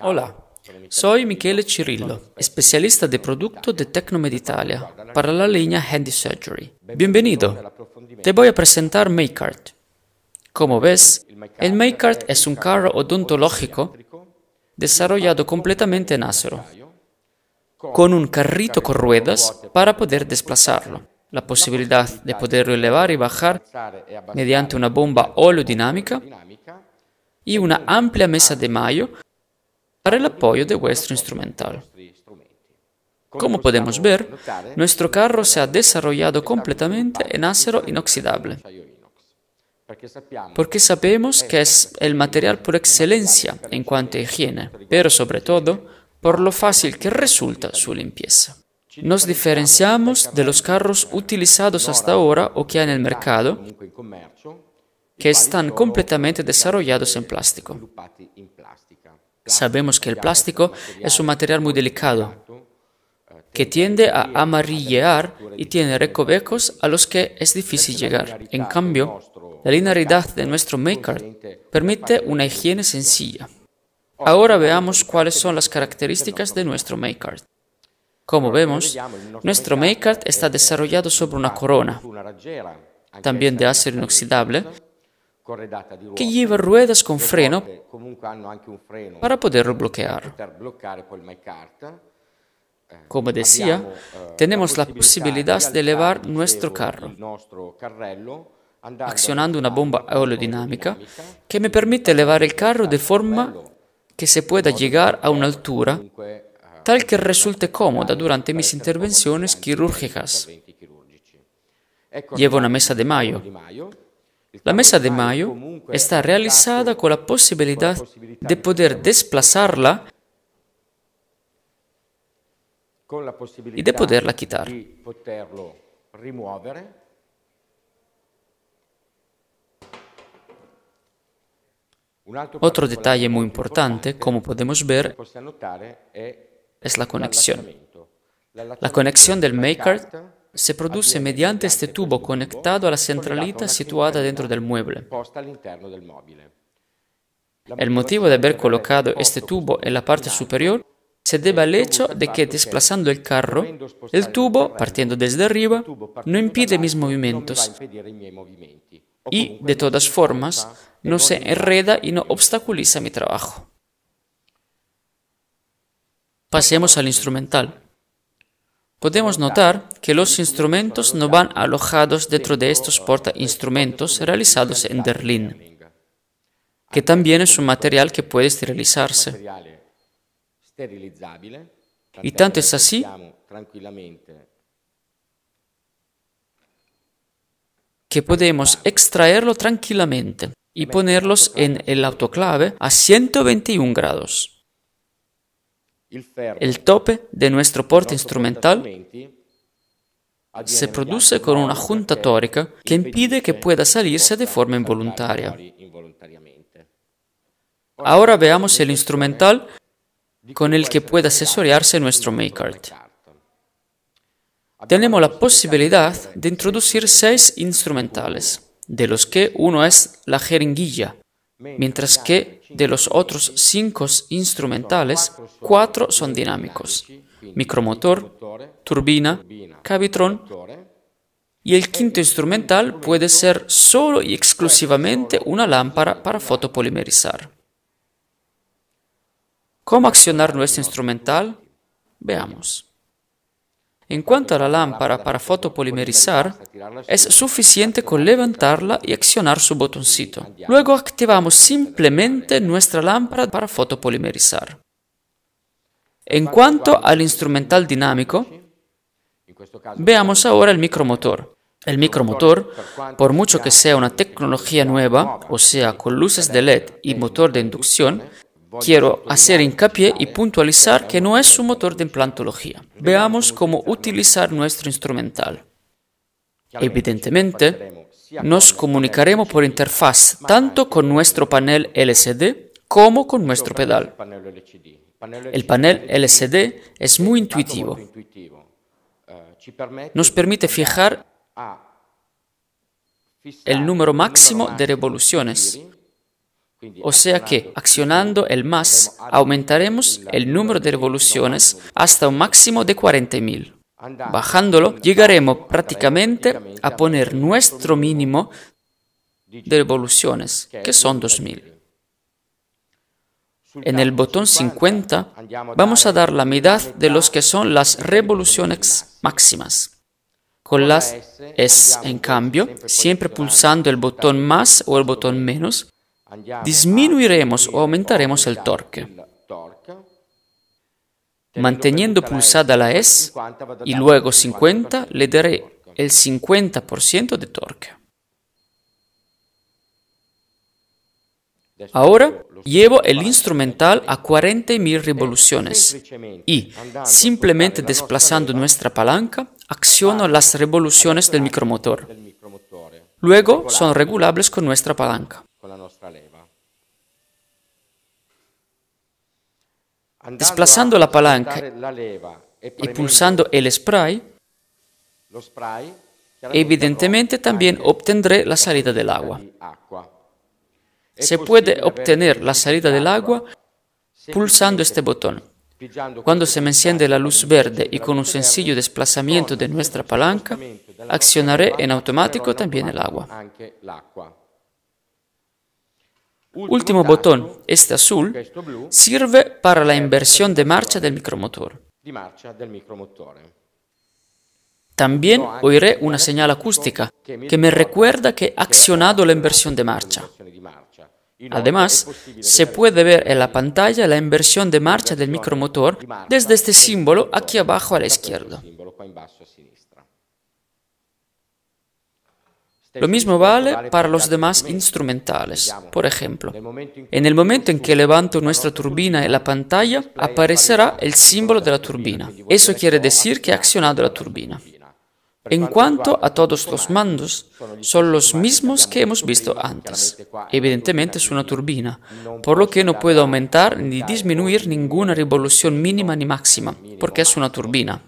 Hola, soy Michele Cirillo, especialista de producto de Tecnomed Italia para la línea Handy Surgery. Bienvenido. Te voy a presentar Makeart. Como ves, el Maycart es un carro odontológico desarrollado completamente en acero, con un carrito con ruedas para poder desplazarlo la posibilidad de poder elevar y bajar e mediante una bomba oleodinámica y una e amplia mesa de mayo para el apoyo de vuestro instrumental. Como podemos ver, nuestro carro se ha desarrollado completamente en acero inoxidable, porque sabemos que es el material por excelencia en cuanto a higiene, pero sobre todo por lo fácil que resulta su limpieza. Nos diferenciamos de los carros utilizados hasta ahora o que hay en el mercado, que están completamente desarrollados en plástico. Sabemos que el plástico es un material muy delicado eh, que tiende a amarillear y tiene recovecos a los que es difícil llegar. En cambio, la linearidad de nuestro Maker permite una higiene sencilla. Ahora veamos cuáles son las características de nuestro Maker. Como vemos, nuestro Maker está desarrollado sobre una corona, también de acero inoxidable, que lleva ruedas con freno para poderlo bloquear. Como decía, tenemos la posibilidad de elevar nuestro carro accionando una bomba aerodinámica que me permite elevar el carro de forma que se pueda llegar a una altura eh, tal que resulte cómoda durante mis intervenciones quirúrgicas. Ecco, Llevo una mesa de mayo La mesa de mayo está realizada con la posibilidad de poder desplazarla y de poderla quitar. Otro detalle muy importante, como podemos ver, eh, es la conexión. La conexión del Maker se produce mediante este tubo conectado a la centralita situada dentro del mueble. El motivo de haber colocado este tubo en la parte superior se debe al hecho de que desplazando el carro, el tubo, partiendo desde arriba, no impide mis movimientos y, de todas formas, no se enreda y no obstaculiza mi trabajo. Pasemos al instrumental. Podemos notar que los instrumentos no van alojados dentro de estos porta-instrumentos realizados en Berlín, que también es un material que puede esterilizarse. Y tanto es así que podemos extraerlo tranquilamente y ponerlos en el autoclave a 121 grados. El tope de nuestro porte instrumental se produce con una junta tórica que impide que pueda salirse de forma involuntaria. Ahora veamos el instrumental con el que puede asesorearse nuestro art. Tenemos la posibilidad de introducir seis instrumentales, de los que uno es la jeringuilla, mientras que de los otros cinco instrumentales, cuatro son dinámicos, micromotor, turbina, cavitrón, y el quinto instrumental puede ser solo y exclusivamente una lámpara para fotopolimerizar. ¿Cómo accionar nuestro instrumental? Veamos. En cuanto a la lámpara para fotopolimerizar, es suficiente con levantarla y accionar su botoncito. Luego activamos simplemente nuestra lámpara para fotopolimerizar. En cuanto al instrumental dinámico, veamos ahora el micromotor. El micromotor, por mucho que sea una tecnología nueva, o sea, con luces de LED y motor de inducción, Quiero hacer hincapié y puntualizar que no es un motor de implantología. Veamos cómo utilizar nuestro instrumental. Evidentemente, nos comunicaremos por interfaz tanto con nuestro panel LCD como con nuestro pedal. El panel LCD es muy intuitivo. Nos permite fijar el número máximo de revoluciones o sea que, accionando el más, aumentaremos el número de revoluciones hasta un máximo de 40.000. Bajándolo, llegaremos prácticamente a poner nuestro mínimo de revoluciones, que son 2.000. En el botón 50 vamos a dar la mitad de los que son las revoluciones máximas. Con las S, en cambio, siempre pulsando el botón más o el botón menos, disminuiremos o aumentaremos el torque. Manteniendo pulsada la S y luego 50, le daré el 50% de torque. Ahora llevo el instrumental a 40.000 revoluciones y, simplemente desplazando nuestra palanca, acciono ah, las revoluciones del micromotor. Luego son regulables con nuestra palanca. con la nostra leva. Desplassando la palanca la leva e, y pulsando il spray, lo spray evidentemente también obtendré la salita del agua. Se puede obtener la salita del agua pulsando este botón. Quando se me enciende la luz verde e con un sencillo desplazamento de nostra palanca, accionaré en automatico también el agua. último botón, este azul, sirve para la inversión de marcha del micromotor. También oiré una señal acústica que me recuerda que he accionado la inversión de marcha. Además, se puede ver en la pantalla la inversión de marcha del micromotor desde este símbolo aquí abajo a la izquierda. Lo mismo vale para los demás instrumentales. Por ejemplo, en el momento en que levanto nuestra turbina en la pantalla, aparecerá el símbolo de la turbina. Eso quiere decir que ha accionado la turbina. En cuanto a todos los mandos, son los mismos que hemos visto antes. Evidentemente es una turbina, por lo que no puedo aumentar ni disminuir ninguna revolución mínima ni máxima, porque es una turbina.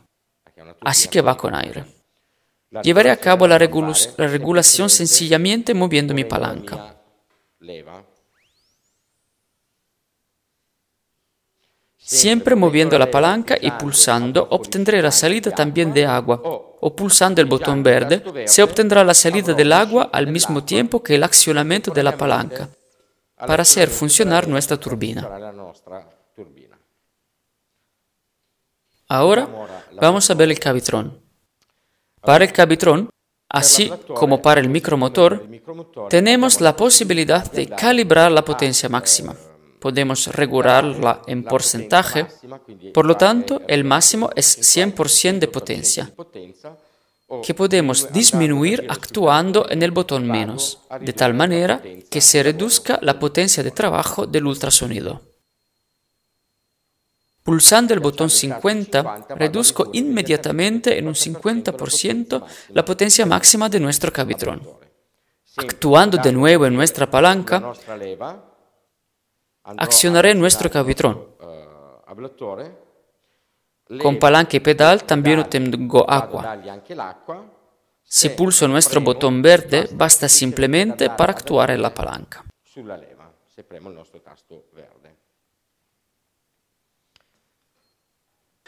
Así que va con aire. Llevaré a cabo la, regulación sencillamente moviendo mi palanca. Siempre moviendo la palanca y pulsando obtendré la salida también de agua o pulsando el botón verde se obtendrá la salida del agua al mismo tiempo que el accionamiento de la palanca para hacer funcionar nuestra turbina. Ahora vamos a ver el cavitrón. Para el cabitrón, así como para el pues, micromotor, tenemos la posibilidad de calibrar la potencia ah, máxima. Eh, podemos regularla en porcentaje, por lo tanto, el máximo es 100% de potencia, que podemos disminuir actuando en el botón menos, de tal manera que se reduzca la potencia de trabajo del ultrasonido. Pulsando el botón 50, reduzco inmediatamente en un 50% la potencia máxima de nuestro cavitrón. Actuando de nuevo en nuestra palanca, accionaré nuestro cavitrón. Con palanca y pedal también obtengo agua. Si pulso nuestro botón verde, basta simplemente para actuar en la palanca.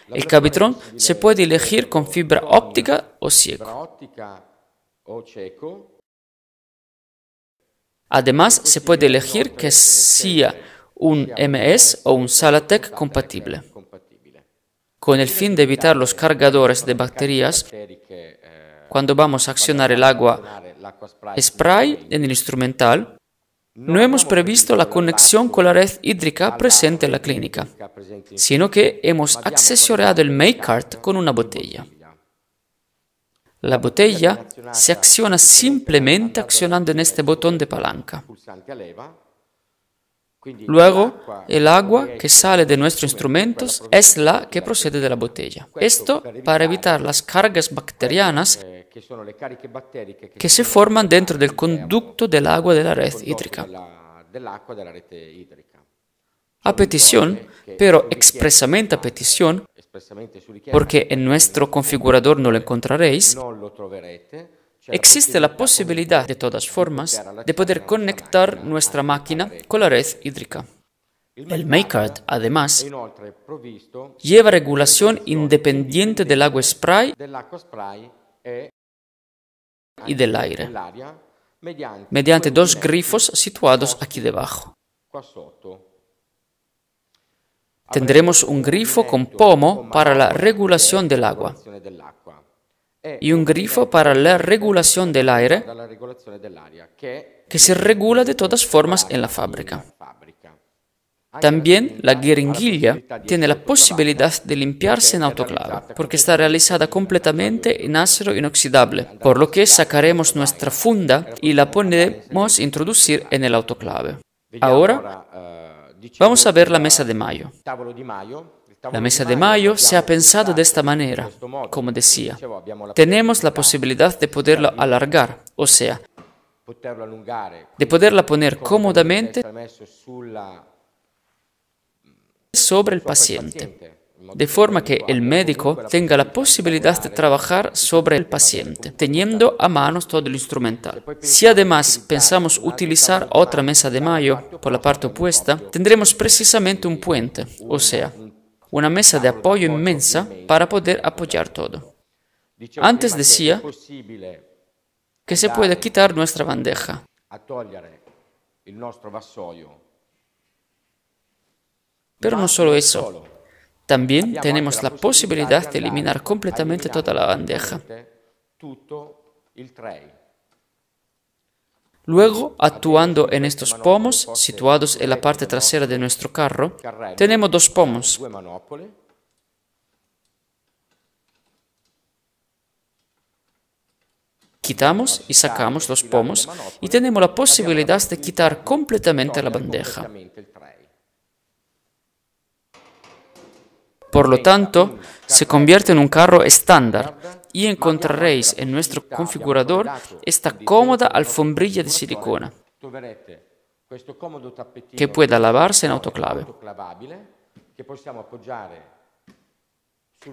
El cabitron se puede elegir con fibra óptica o ciego. Además, se puede elegir que sea un MS o un Salatec compatible, con el fin de evitar los cargadores de baterías eh, cuando vamos a accionar el agua spray en el instrumental no hemos previsto la conexión con la red hídrica presente en la clínica, sino que hemos accesorado el Maycart con una botella. La botella se acciona simplemente accionando en este botón de palanca. Luego, el agua que sale de nuestros instrumentos es la que procede de la botella. Esto para evitar las cargas bacterianas que se forman dentro del conducto del agua de la red hídrica. A petición, pero expresamente a petición, porque en nuestro configurador no lo encontraréis, Existe la posibilidad, de todas formas, de poder conectar nuestra máquina con la red hídrica. El Maycard, además, lleva regulación independiente del agua spray e y del aire, mediante dos grifos situados aquí debajo. Tendremos un grifo con pomo para la e regulación del agua eh, y un grifo para la regulación del aire que se regula de todas formas en la fábrica. También la guiringuilla tiene la posibilidad de limpiarse en autoclave, porque está realizada completamente en acero inoxidable, por lo que sacaremos nuestra funda y la a introducir en el autoclave. Ahora eh, vamos a ver la mesa de mayo. La mesa de mayo se ha pensado de esta manera, como decía. Tenemos la posibilidad de poderla alargar, o sea, de poderla poner cómodamente sobre el paciente, de forma que el médico tenga la posibilidad de trabajar sobre el paciente, teniendo a mano todo el instrumental. Si además pensamos utilizar otra mesa de mayo por la parte opuesta, tendremos precisamente un puente, o sea, una mesa de apoyo inmensa para poder apoyar todo. Antes decía que se puede quitar nuestra bandeja, pero no solo eso, también tenemos la posibilidad de eliminar completamente toda la bandeja. Luego, actuando en estos pomos, situados en la parte trasera de nuestro carro, tenemos dos pomos. Quitamos y sacamos los pomos y tenemos la posibilidad de quitar completamente la bandeja. Por lo tanto, se convierte en un carro estándar, y encontraréis en nuestro configurador esta cómoda alfombrilla de silicona que pueda lavarse en autoclave,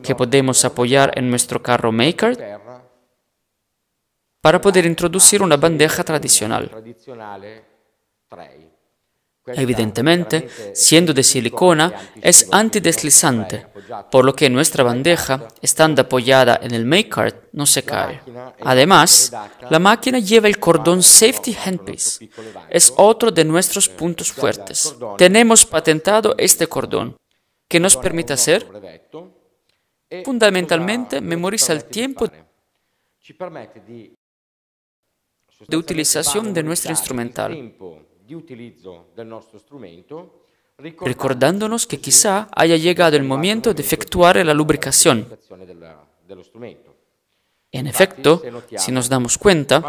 que podemos apoyar en nuestro carro Maker para poder introducir una bandeja tradicional. Evidentemente, siendo de silicona, es antideslizante, por lo que nuestra bandeja, estando apoyada en el Maycard, no se cae. Además, la máquina lleva el cordón Safety Handpiece. Es otro de nuestros puntos fuertes. Tenemos patentado este cordón, que nos permite hacer, e fundamentalmente, memoriza el tiempo de utilización de nuestro instrumental recordándonos que quizá haya llegado el momento de efectuar la lubricación en efecto, si nos damos cuenta,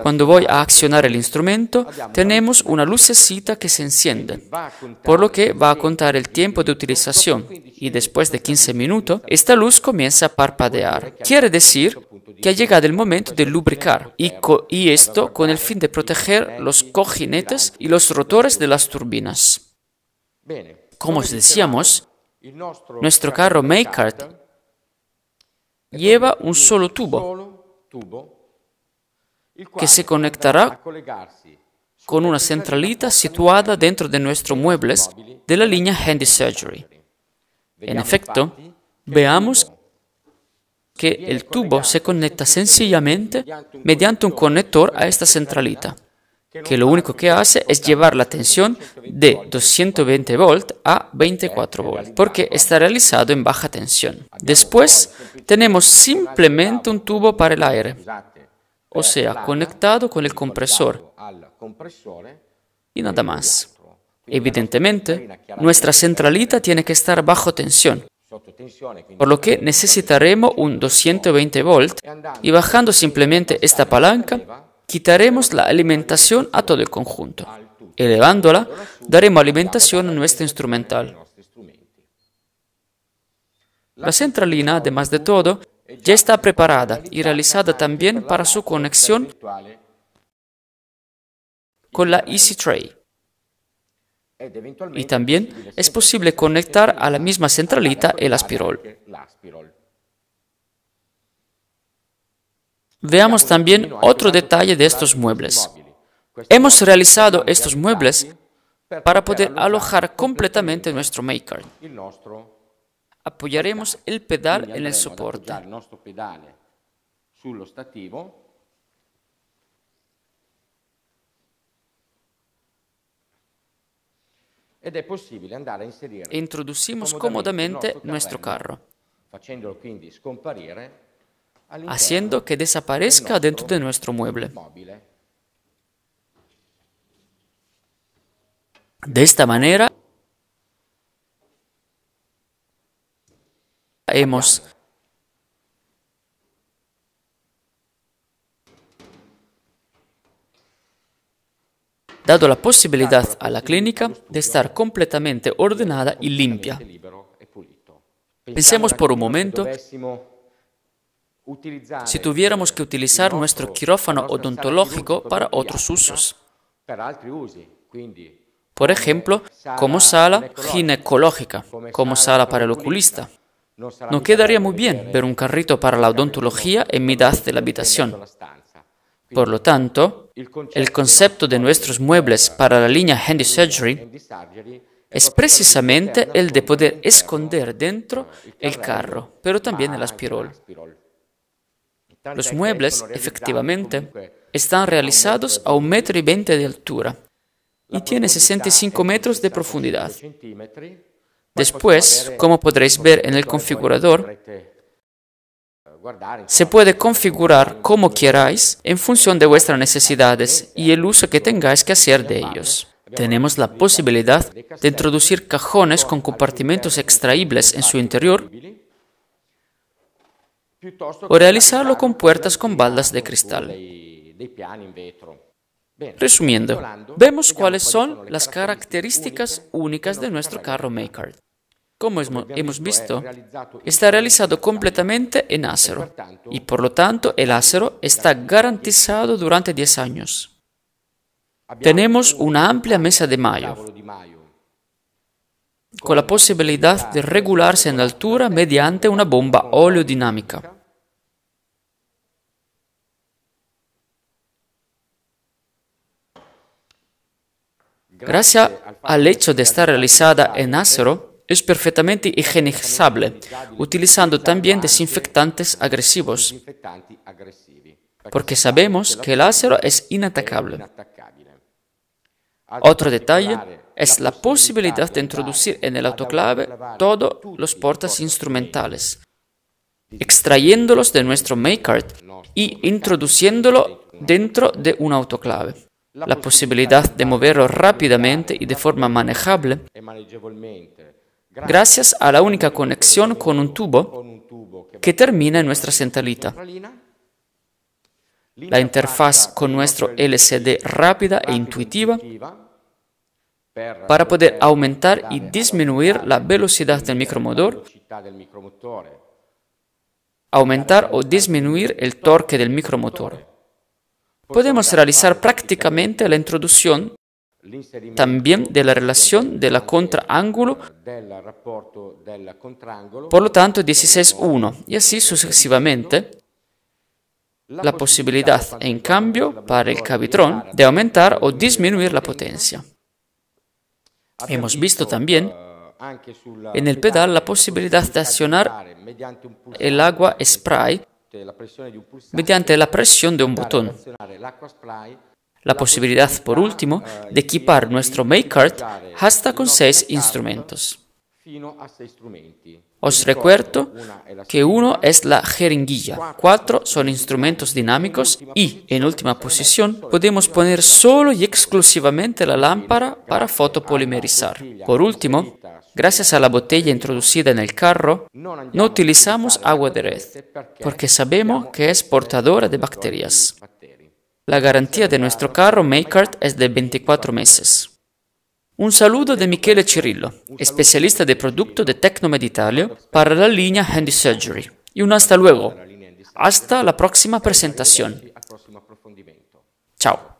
cuando voy a accionar el instrumento, tenemos una lucecita que se enciende, por lo que va a contar el tiempo de utilización y después de 15 minutos, esta luz comienza a parpadear. Quiere decir que ha llegado el momento de lubricar, y, esto con el fin de proteger los cojinetes y los rotores de las turbinas. Como os decíamos, nuestro carro Maycart e lleva un solo tubo que se conectará con una centralita situada dentro de nuestros muebles de la línea Handy Surgery. En e efecto, veamos que el tubo se conecta sencillamente mediante un conector a esta centralita que lo único que hace es llevar la tensión de 220 volt a 24 volt, porque está realizado en baja tensión. Después tenemos simplemente un tubo para el aire, o sea, conectado con el compresor y nada más. Evidentemente, nuestra centralita tiene que estar bajo tensión, por lo que necesitaremos un 220 volt y bajando simplemente esta palanca quitaremos la alimentación a todo el conjunto. Elevándola, daremos alimentación a nuestro instrumental. La centralina, además de todo, ya está preparada y realizada también para su conexión con la Easy Tray. Y también es posible conectar a la misma centralita el aspirol. Veamos también otro detalle de estos muebles. Hemos realizado estos muebles para poder alojar completamente nuestro Maker. Apoyaremos el pedal en el soporte. Introducimos cómodamente nuestro carro, haciendo que desaparezca dentro de nuestro mueble. De esta manera, hemos dado la posibilidad a la clínica de estar completamente ordenada y limpia. Pensemos por un momento si tuviéramos que utilizar nuestro quirófano odontológico para otros usos. Por ejemplo, como sala ginecológica, como sala para el oculista. No quedaría muy bien ver un carrito para la odontología en mitad de la habitación. Por lo tanto, el concepto de nuestros muebles para la línea Handy Surgery es precisamente el de poder esconder dentro el carro, pero también el aspirol. Los muebles, efectivamente, están realizados a un metro y veinte de altura y tiene 65 metros de profundidad. Pues Después, como podréis ver en el configurador, se puede configurar como queráis en función de vuestras necesidades y el uso que tengáis que hacer de ellos. Tenemos la posibilidad de introducir cajones con compartimentos extraíbles en su interior o realizarlo con puertas con baldas de cristal. Resumiendo, vemos cuáles son las características únicas de nuestro carro Maycard. Como hemos visto, está realizado completamente en e acero y por lo tanto el acero está garantizado durante 10 años. Tenemos una amplia mesa de mayo, con la posibilidad de regularse en altura mediante una bomba oleodinámica. gracias al hecho de estar realizada en acero, es perfectamente higienizable, utilizando también desinfectantes agresivos, porque sabemos que el acero es inatacable. Otro detalle es la posibilidad de introducir en el autoclave todos los portas instrumentales, extrayéndolos de nuestro Maycard y introduciéndolo dentro de un autoclave la posibilidad de moverlo rápidamente y de forma manejable gracias a la única conexión con un tubo que termina en nuestra centralita. La interfaz con nuestro LCD rápida e intuitiva para poder aumentar y disminuir la velocidad del micromotor, aumentar o disminuir el torque del micromotor podemos realizar prácticamente la introducción también de la relación de la contraángulo, por lo tanto 16.1, y así sucesivamente. La posibilidad, en cambio, para el cavitrón de aumentar o disminuir la potencia. Hemos visto también en el pedal la posibilidad de accionar el agua spray mediante la presión de un botón. La posibilidad, por último, de equipar nuestro Make eh, hasta con seis instrumentos. Os recuerdo que uno es la jeringuilla, cuatro son instrumentos dinámicos y, en última posición, podemos poner solo y exclusivamente la lámpara para fotopolimerizar. Por último, gracias a la botella introducida en el carro, no utilizamos agua de red, porque sabemos que es portadora de bacterias. La garantía de nuestro carro Maycart es de 24 meses. Un saluto da Michele Cirillo, especialista del di Tecnomed Italia per la linea Handy Surgery. E un hasta luego. Hasta la próxima presentación. Ciao.